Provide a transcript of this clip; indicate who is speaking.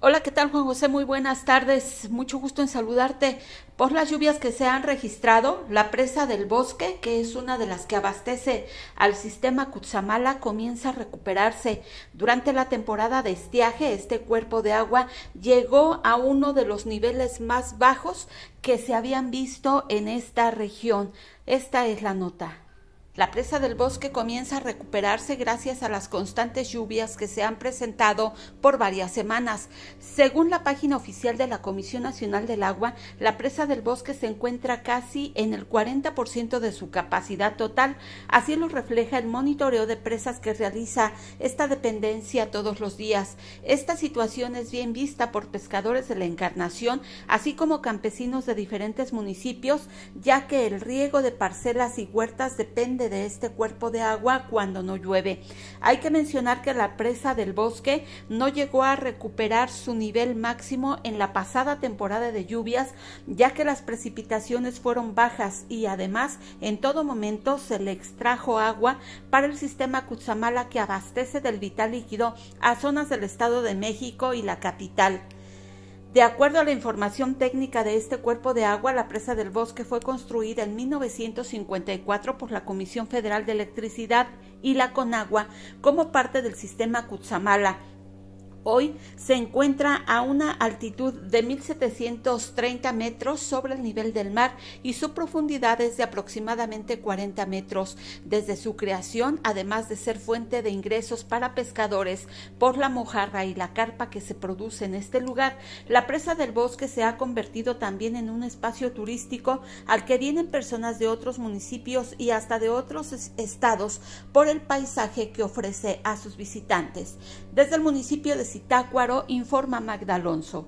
Speaker 1: Hola, ¿qué tal Juan José? Muy buenas tardes. Mucho gusto en saludarte. Por las lluvias que se han registrado, la presa del bosque, que es una de las que abastece al sistema Cutzamala, comienza a recuperarse. Durante la temporada de estiaje, este cuerpo de agua llegó a uno de los niveles más bajos que se habían visto en esta región. Esta es la nota. La presa del bosque comienza a recuperarse gracias a las constantes lluvias que se han presentado por varias semanas. Según la página oficial de la Comisión Nacional del Agua, la presa del bosque se encuentra casi en el 40% de su capacidad total. Así lo refleja el monitoreo de presas que realiza esta dependencia todos los días. Esta situación es bien vista por pescadores de la Encarnación, así como campesinos de diferentes municipios, ya que el riego de parcelas y huertas depende de este cuerpo de agua cuando no llueve. Hay que mencionar que la presa del bosque no llegó a recuperar su nivel máximo en la pasada temporada de lluvias, ya que las precipitaciones fueron bajas y además en todo momento se le extrajo agua para el sistema Cutzamala que abastece del vital líquido a zonas del Estado de México y la capital. De acuerdo a la información técnica de este cuerpo de agua, la presa del bosque fue construida en 1954 por la Comisión Federal de Electricidad y la Conagua como parte del sistema Cutzamala, hoy se encuentra a una altitud de 1.730 metros sobre el nivel del mar y su profundidad es de aproximadamente 40 metros. Desde su creación, además de ser fuente de ingresos para pescadores por la mojarra y la carpa que se produce en este lugar, la presa del bosque se ha convertido también en un espacio turístico al que vienen personas de otros municipios y hasta de otros estados por el paisaje que ofrece a sus visitantes. Desde el municipio de Tácuaro informa Magdalonso.